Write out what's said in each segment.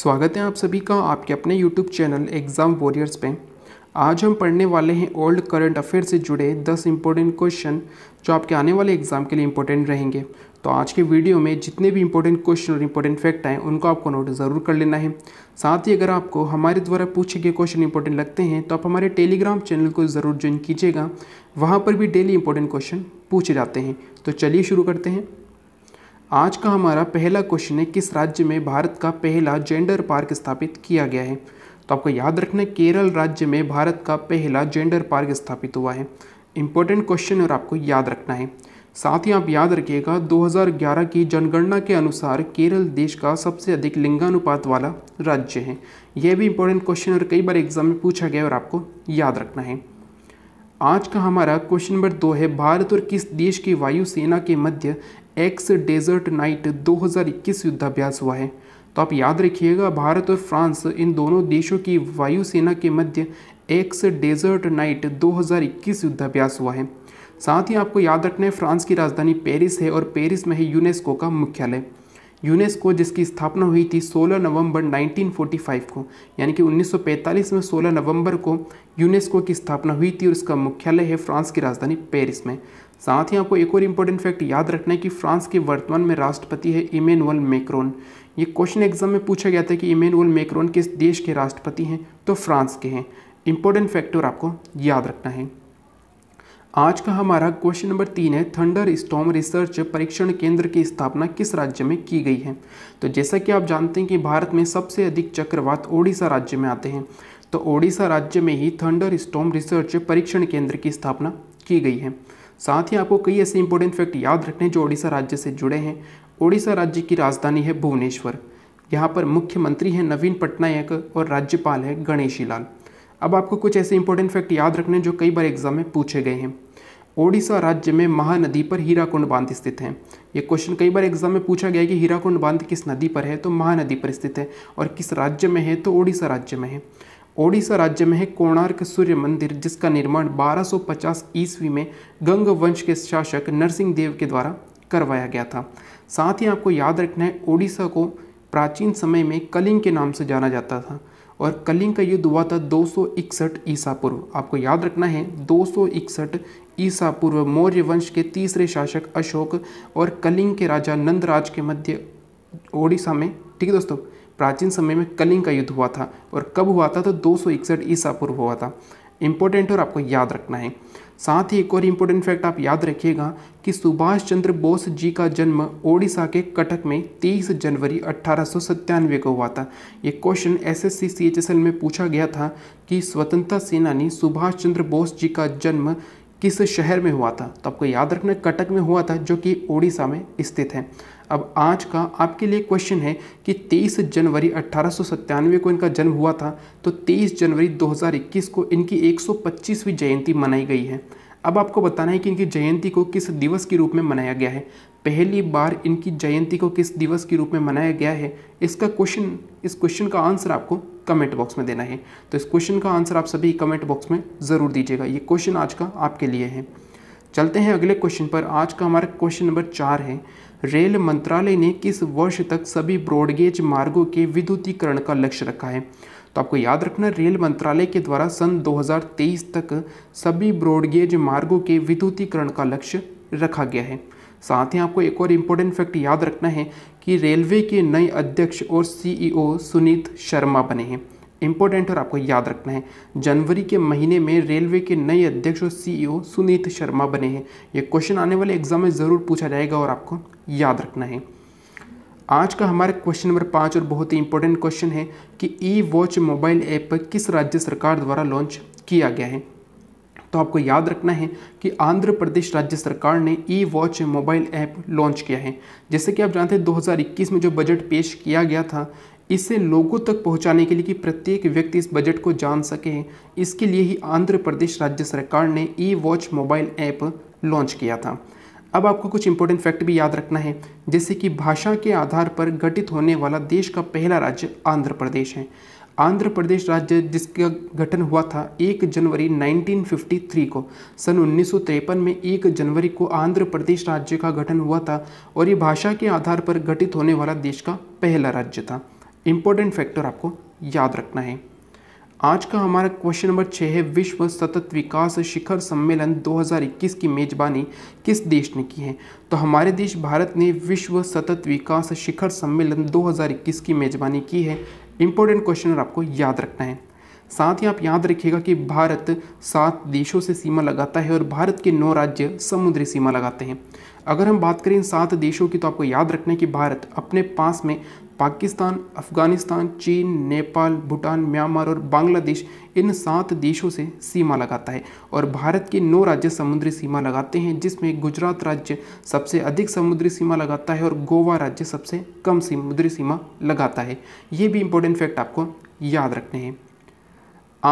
स्वागत है आप सभी का आपके अपने यूट्यूब चैनल एग्ज़ाम वॉरियर्स पे आज हम पढ़ने वाले हैं ओल्ड करंट अफेयर से जुड़े 10 इंपॉर्टेंट क्वेश्चन जो आपके आने वाले एग्ज़ाम के लिए इंपॉर्टेंट रहेंगे तो आज के वीडियो में जितने भी इंपॉर्टेंट क्वेश्चन और इंपॉर्टेंट फैक्ट आए उनको आपको नोट ज़रूर कर लेना है साथ ही अगर आपको हमारे द्वारा पूछे गए क्वेश्चन इंपॉर्टेंट लगते हैं तो आप हमारे टेलीग्राम चैनल को ज़रूर ज्वाइन कीजिएगा वहाँ पर भी डेली इंपॉर्टेंट क्वेश्चन पूछे जाते हैं तो चलिए शुरू करते हैं आज का हमारा पहला क्वेश्चन है किस राज्य में भारत का पहला जेंडर पार्क स्थापित किया गया है तो आपको याद रखना है केरल राज्य में भारत का पहला जेंडर पार्क स्थापित हुआ है इंपॉर्टेंट क्वेश्चन और आपको याद रखना है साथ ही आप याद रखिएगा 2011 की जनगणना के अनुसार केरल देश का सबसे अधिक लिंगानुपात वाला राज्य है यह भी इंपॉर्टेंट क्वेश्चन और कई बार एग्जाम में पूछा गया और आपको याद रखना है आज का हमारा क्वेश्चन नंबर दो है भारत और किस देश की वायुसेना के मध्य एक्स डेजर्ट नाइट 2021 युद्धाभ्यास हुआ है तो आप याद रखिएगा भारत और फ्रांस इन दोनों देशों की वायुसेना के मध्य एक्स डेजर्ट नाइट 2021 युद्धाभ्यास हुआ है साथ ही आपको याद रखना है फ्रांस की राजधानी पेरिस है और पेरिस में है यूनेस्को का मुख्यालय यूनेस्को जिसकी स्थापना हुई थी 16 नवंबर 1945 को यानी कि 1945 में 16 नवंबर को यूनेस्को की स्थापना हुई थी और इसका मुख्यालय है फ्रांस की राजधानी पेरिस में साथ ही आपको एक और इम्पोर्टेंट फैक्ट याद रखना है कि फ्रांस के वर्तमान में राष्ट्रपति है इमेनुअल मेक्रोन ये क्वेश्चन एग्जाम में पूछा गया था कि इमेनुअल मेक्रोन किस देश के राष्ट्रपति हैं तो फ्रांस के हैं इम्पोर्टेंट फैक्टर आपको याद रखना है आज का हमारा क्वेश्चन नंबर तीन है थंडर स्टॉम रिसर्च परीक्षण केंद्र की स्थापना किस राज्य में की गई है तो जैसा कि आप जानते हैं कि भारत में सबसे अधिक चक्रवात ओडिशा राज्य में आते हैं तो ओडिशा राज्य में ही थंडर स्टॉम रिसर्च परीक्षण केंद्र की स्थापना की गई है साथ ही आपको कई ऐसे इंपॉर्टेंट फैक्ट याद रखने जो ओडिशा राज्य से जुड़े हैं ओडिशा राज्य की राजधानी है भुवनेश्वर यहाँ पर मुख्यमंत्री हैं नवीन पटनायक और राज्यपाल है गणेशी लाल अब आपको कुछ ऐसे इंपॉर्टेंट फैक्ट याद रखने जो कई बार एग्जाम में पूछे गए हैं ओडिशा राज्य में महानदी पर हीराकुंड बांध स्थित है ये क्वेश्चन कई बार एग्जाम में पूछा गया है कि हीराकुंड बांध किस नदी पर है तो महानदी पर स्थित है और किस राज्य में है तो ओडिशा राज्य में है ओडिशा राज्य में है कोणार्क सूर्य मंदिर जिसका निर्माण 1250 ईस्वी में गंग वंश के शासक नरसिंह देव के द्वारा करवाया गया था साथ ही आपको याद रखना है ओडिशा को प्राचीन समय में कलिंग के नाम से जाना जाता था और कलिंग का युद्ध हुआ था दो ईसा पूर्व आपको याद रखना है दो ईसा पूर्व मौर्य वंश के तीसरे शासक अशोक और कलिंग के राजा नंदराज के मध्य ओडिशा में ठीक है दोस्तों प्राचीन समय में कलिंग का युद्ध हुआ था और कब हुआ था तो दो ईसा पूर्व हुआ था इंपॉर्टेंट और आपको याद रखना है साथ ही एक और इम्पोर्टेंट फैक्ट आप याद रखिएगा कि सुभाष चंद्र बोस जी का जन्म ओडिशा के कटक में 30 जनवरी अट्ठारह को हुआ था ये क्वेश्चन एस एस सी में पूछा गया था कि स्वतंत्रता सेनानी सुभाष चंद्र बोस जी का जन्म किस शहर में हुआ था तो आपको याद रखना कटक में हुआ था जो कि ओडिशा में स्थित है अब आज का आपके लिए क्वेश्चन है कि 23 जनवरी अट्ठारह को इनका जन्म हुआ था तो 23 जनवरी 2021 को इनकी 125वीं जयंती मनाई गई है अब आपको बताना है कि इनकी जयंती को किस दिवस के रूप में मनाया गया है पहली बार इनकी जयंती को किस दिवस के रूप में मनाया गया है इसका क्वेश्चन इस क्वेश्चन का आंसर आपको कमेंट बॉक्स में देना है तो इस क्वेश्चन का आंसर आप सभी कमेंट बॉक्स में ज़रूर दीजिएगा ये क्वेश्चन आज का आपके लिए है चलते हैं अगले क्वेश्चन पर आज का हमारा क्वेश्चन नंबर चार है रेल मंत्रालय ने किस वर्ष तक सभी ब्रॉडगेज मार्गों के विद्युतीकरण का लक्ष्य रखा है तो आपको याद रखना रेल मंत्रालय के द्वारा सन 2023 तक सभी ब्रॉडगेज मार्गों के विद्युतीकरण का लक्ष्य रखा गया है साथ ही आपको एक और इम्पोर्टेंट फैक्ट याद रखना है कि रेलवे के नए अध्यक्ष और सीईओ e सुनीत शर्मा बने हैं इम्पोर्टेंट और आपको याद रखना है जनवरी के महीने में रेलवे के नए अध्यक्ष और सीईओ e सुनीत शर्मा बने हैं ये क्वेश्चन आने वाले एग्जाम में ज़रूर पूछा जाएगा और आपको याद रखना है आज का हमारा क्वेश्चन नंबर पाँच और बहुत ही इंपॉर्टेंट क्वेश्चन है कि ई वॉच मोबाइल ऐप किस राज्य सरकार द्वारा लॉन्च किया गया है तो आपको याद रखना है कि आंध्र प्रदेश राज्य सरकार ने E watch mobile app launch किया है जैसे कि आप जानते हैं 2021 में जो बजट पेश किया गया था इसे लोगों तक पहुंचाने के लिए कि प्रत्येक व्यक्ति इस बजट को जान सके इसके लिए ही आंध्र प्रदेश राज्य सरकार ने E watch mobile app launch किया था अब आपको कुछ इंपॉर्टेंट फैक्ट भी याद रखना है जैसे कि भाषा के आधार पर गठित होने वाला देश का पहला राज्य आंध्र प्रदेश है आंध्र प्रदेश राज्य जिसका गठन हुआ था 1 जनवरी 1953 को सन उन्नीस में 1 जनवरी को आंध्र प्रदेश राज्य का गठन हुआ था और ये भाषा के आधार पर गठित होने वाला देश का पहला राज्य था इम्पोर्टेंट फैक्टर आपको याद रखना है आज का हमारा क्वेश्चन नंबर छः है विश्व सतत विकास शिखर सम्मेलन 2021 की मेज़बानी किस देश ने की है तो हमारे देश भारत ने विश्व सतत विकास शिखर सम्मेलन 2021 की मेज़बानी की है इम्पोर्टेंट क्वेश्चन आपको याद रखना है साथ ही आप याद रखिएगा कि भारत सात देशों से सीमा लगाता है और भारत के नौ राज्य समुद्री सीमा लगाते हैं अगर हम बात करें इन सात देशों की तो आपको याद रखना है कि भारत अपने पास में पाकिस्तान अफगानिस्तान चीन नेपाल भूटान म्यांमार और बांग्लादेश इन सात देशों से सीमा लगाता है और भारत के नौ राज्य समुद्री सीमा लगाते हैं जिसमें गुजरात राज्य सबसे अधिक समुद्री सीमा लगाता है और गोवा राज्य सबसे कम समुद्री सीमा लगाता है ये भी इंपॉर्टेंट फैक्ट आपको याद रखने हैं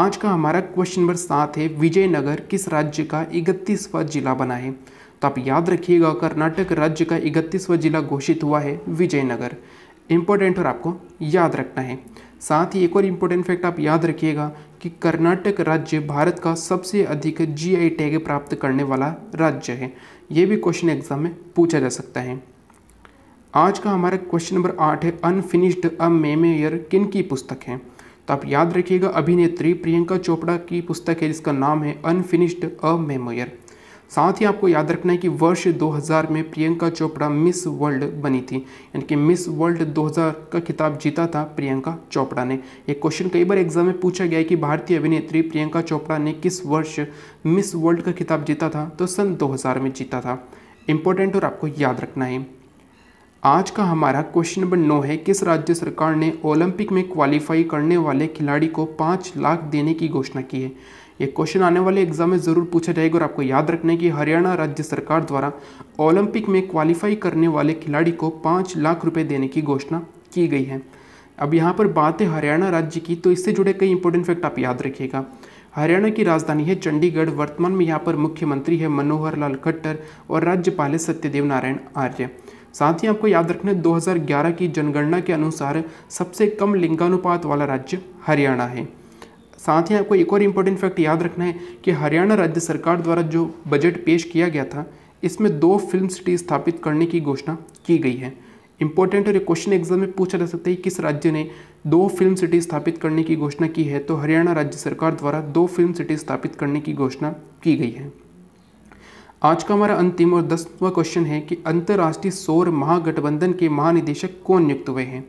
आज का हमारा क्वेश्चन नंबर सात है विजयनगर किस राज्य का इकतीसवा जिला बना है तो आप याद रखिएगा कर्नाटक राज्य का इकतीसवा जिला घोषित हुआ है विजयनगर इम्पोर्टेंट और आपको याद रखना है साथ ही एक और इम्पोर्टेंट फैक्ट आप याद रखिएगा कि कर्नाटक राज्य भारत का सबसे अधिक जी आई टैग प्राप्त करने वाला राज्य है ये भी क्वेश्चन एग्जाम में पूछा जा सकता है आज का हमारा क्वेश्चन नंबर आठ है अनफिनिश्ड अ मेमेयर किन की पुस्तक है तो आप याद रखिएगा अभिनेत्री प्रियंका चोपड़ा की पुस्तक है जिसका नाम है अनफिनिश्ड अ मेमोयर साथ ही आपको याद रखना है कि वर्ष 2000 में प्रियंका चोपड़ा मिस वर्ल्ड बनी थी यानी कि मिस वर्ल्ड 2000 का खिताब जीता था प्रियंका चोपड़ा ने ये क्वेश्चन कई बार एग्जाम में पूछा गया है कि भारतीय अभिनेत्री प्रियंका चोपड़ा ने किस वर्ष मिस वर्ल्ड का खिताब जीता था तो सन 2000 में जीता था इम्पोर्टेंट और आपको याद रखना है आज का हमारा क्वेश्चन नंबर नौ है किस राज्य सरकार ने ओलंपिक में क्वालिफाई करने वाले खिलाड़ी को पाँच लाख देने की घोषणा की है ये क्वेश्चन आने वाले एग्जाम में ज़रूर पूछा जाएगा और आपको याद रखना है कि हरियाणा राज्य सरकार द्वारा ओलंपिक में क्वालिफाई करने वाले खिलाड़ी को पाँच लाख रुपये देने की घोषणा की गई है अब यहाँ पर बात है हरियाणा राज्य की तो इससे जुड़े कई इंपॉर्टेंट फैक्ट आप याद रखिएगा हरियाणा की राजधानी है चंडीगढ़ वर्तमान में यहाँ पर मुख्यमंत्री है मनोहर लाल खट्टर और राज्यपाल है सत्यदेव नारायण आर्य साथ ही आपको याद रखना है 2011 की जनगणना के अनुसार सबसे कम लिंगानुपात वाला राज्य हरियाणा है साथ ही आपको एक और इम्पोर्टेंट फैक्ट याद रखना है कि हरियाणा राज्य सरकार द्वारा जो बजट पेश किया गया था इसमें दो फिल्म सिटी स्थापित करने की घोषणा की गई है इम्पोर्टेंट और ये क्वेश्चन एग्जाम में पूछा जा सकता है किस राज्य ने दो फिल्म सिटी स्थापित करने की घोषणा की है तो हरियाणा राज्य सरकार द्वारा दो फिल्म सिटी स्थापित करने की घोषणा की गई है आज का हमारा अंतिम और दसवां क्वेश्चन है कि अंतर्राष्ट्रीय सौर महागठबंधन के महानिदेशक कौन नियुक्त हुए हैं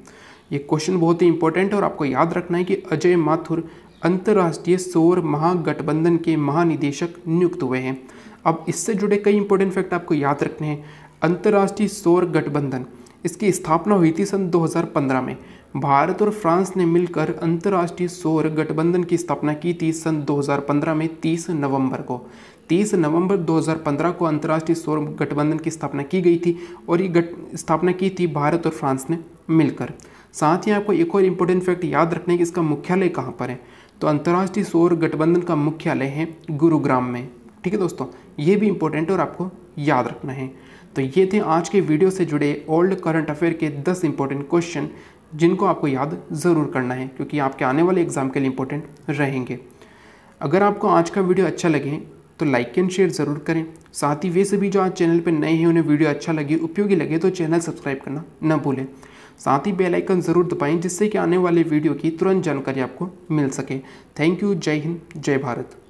ये क्वेश्चन बहुत ही इंपॉर्टेंट है और आपको याद रखना है कि अजय माथुर अंतर्राष्ट्रीय सौर महागठबंधन के महानिदेशक नियुक्त हुए हैं अब इससे जुड़े कई इंपॉर्टेंट फैक्ट आपको याद रखने हैं अंतर्राष्ट्रीय सौर गठबंधन इसकी स्थापना हुई थी सन 2015 में भारत और फ्रांस ने मिलकर अंतर्राष्ट्रीय सौर गठबंधन की स्थापना की थी सन 2015 में 30 नवंबर को 30 नवंबर 2015 को अंतर्राष्ट्रीय सौर गठबंधन की स्थापना की गई थी और ये गठ स्थापना की थी भारत और फ्रांस ने मिलकर साथ ही आपको एक और इम्पोर्टेंट फैक्ट याद रखने कि इसका मुख्यालय कहाँ पर है तो अंतर्राष्ट्रीय सौर गठबंधन का मुख्यालय है गुरुग्राम में ठीक है दोस्तों ये भी इंपॉर्टेंट और आपको याद रखना है तो ये थे आज के वीडियो से जुड़े ओल्ड करंट अफेयर के 10 इंपॉर्टेंट क्वेश्चन जिनको आपको याद ज़रूर करना है क्योंकि आपके आने वाले एग्जाम के लिए इंपॉर्टेंट रहेंगे अगर आपको आज का वीडियो अच्छा लगे तो लाइक एंड शेयर ज़रूर करें साथ ही वे सभी जो आज चैनल पर नए हैं उन्हें वीडियो अच्छा लगे उपयोगी लगे तो चैनल सब्सक्राइब करना ना भूलें साथ ही बेल आइकन ज़रूर दबाएं जिससे कि आने वाले वीडियो की तुरंत जानकारी आपको मिल सके थैंक यू जय हिंद जय भारत